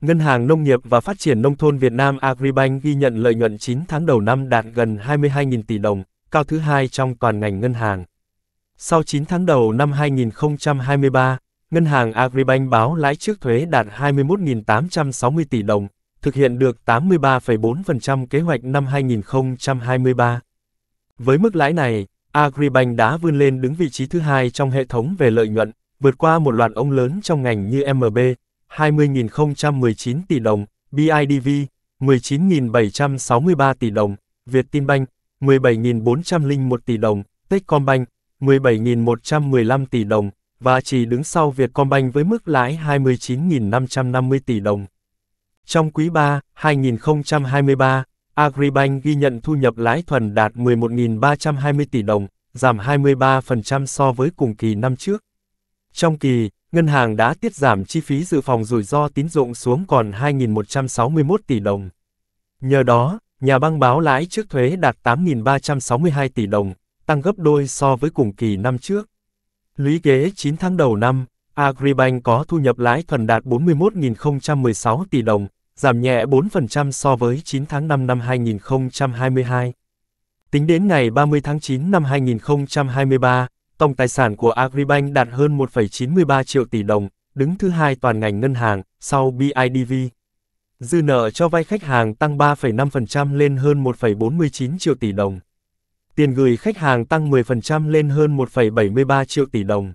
Ngân hàng Nông nghiệp và Phát triển Nông thôn Việt Nam Agribank ghi nhận lợi nhuận 9 tháng đầu năm đạt gần 22.000 tỷ đồng, cao thứ hai trong toàn ngành ngân hàng. Sau 9 tháng đầu năm 2023, ngân hàng Agribank báo lãi trước thuế đạt 21.860 tỷ đồng, thực hiện được 83,4% kế hoạch năm 2023. Với mức lãi này, Agribank đã vươn lên đứng vị trí thứ hai trong hệ thống về lợi nhuận, vượt qua một loạt ông lớn trong ngành như MB, 20.019 tỷ đồng, BIDV, 19.763 tỷ đồng, Vietinbank, 17.401 tỷ đồng, Techcombank, 17.115 tỷ đồng, và chỉ đứng sau Vietcombank với mức lãi 29.550 tỷ đồng. Trong quý 3, 2023, Agribank ghi nhận thu nhập lãi thuần đạt 11.320 tỷ đồng, giảm 23% so với cùng kỳ năm trước. Trong kỳ, ngân hàng đã tiết giảm chi phí dự phòng rủi ro tín dụng xuống còn 2.161 tỷ đồng. Nhờ đó, nhà băng báo lãi trước thuế đạt 8.362 tỷ đồng, tăng gấp đôi so với cùng kỳ năm trước. Lũy kế 9 tháng đầu năm, Agribank có thu nhập lãi thuần đạt 41.016 tỷ đồng, giảm nhẹ 4% so với 9 tháng 5 năm 2022. Tính đến ngày 30 tháng 9 năm 2023, tổng tài sản của Agribank đạt hơn 1,93 triệu tỷ đồng, đứng thứ hai toàn ngành ngân hàng, sau BIDV. Dư nợ cho vay khách hàng tăng 3,5% lên hơn 1,49 triệu tỷ đồng. Tiền gửi khách hàng tăng 10% lên hơn 1,73 triệu tỷ đồng.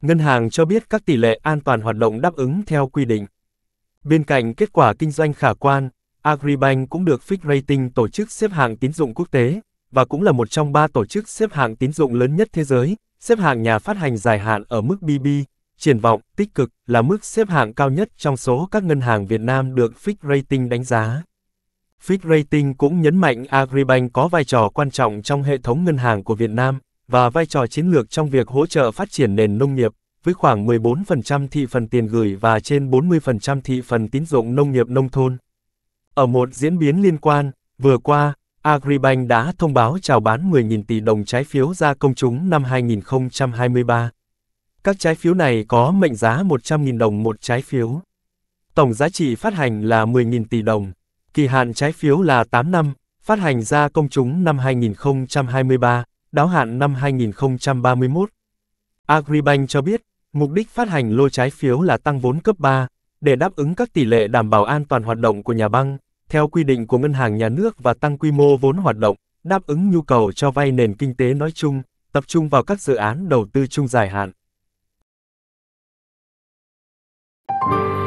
Ngân hàng cho biết các tỷ lệ an toàn hoạt động đáp ứng theo quy định. Bên cạnh kết quả kinh doanh khả quan, Agribank cũng được Fitch Rating tổ chức xếp hạng tín dụng quốc tế và cũng là một trong ba tổ chức xếp hạng tín dụng lớn nhất thế giới, xếp hạng nhà phát hành dài hạn ở mức BB, triển vọng tích cực là mức xếp hạng cao nhất trong số các ngân hàng Việt Nam được Fitch Rating đánh giá. Fitch Rating cũng nhấn mạnh Agribank có vai trò quan trọng trong hệ thống ngân hàng của Việt Nam và vai trò chiến lược trong việc hỗ trợ phát triển nền nông nghiệp với khoảng 14% thị phần tiền gửi và trên 40% thị phần tín dụng nông nghiệp nông thôn. Ở một diễn biến liên quan, vừa qua, Agribank đã thông báo chào bán 10.000 tỷ đồng trái phiếu ra công chúng năm 2023. Các trái phiếu này có mệnh giá 100.000 đồng một trái phiếu. Tổng giá trị phát hành là 10.000 tỷ đồng. Kỳ hạn trái phiếu là 8 năm, phát hành ra công chúng năm 2023, đáo hạn năm 2031. Agribank cho biết, mục đích phát hành lô trái phiếu là tăng vốn cấp 3, để đáp ứng các tỷ lệ đảm bảo an toàn hoạt động của nhà băng theo quy định của ngân hàng nhà nước và tăng quy mô vốn hoạt động, đáp ứng nhu cầu cho vay nền kinh tế nói chung, tập trung vào các dự án đầu tư chung dài hạn.